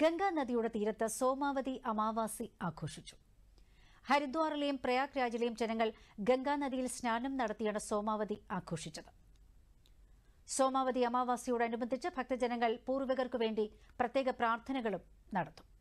ഗംഗാ നദിയുടെ തീരത്ത് സോമാവതി അമാവാസി ആഘോഷിച്ചു ഹരിദ്വാറിലെയും പ്രയാഗ് രാജിലെയും ജനങ്ങൾ ഗംഗാ നദിയിൽ സ്നാനം നടത്തിയാണ് സോമാവതി ആഘോഷിച്ചത് സോമാവതി അമാവാസിയോടനുബന്ധിച്ച് ഭക്തജനങ്ങൾ പൂർവികർക്കു വേണ്ടി പ്രത്യേക പ്രാർത്ഥനകളും നടത്തും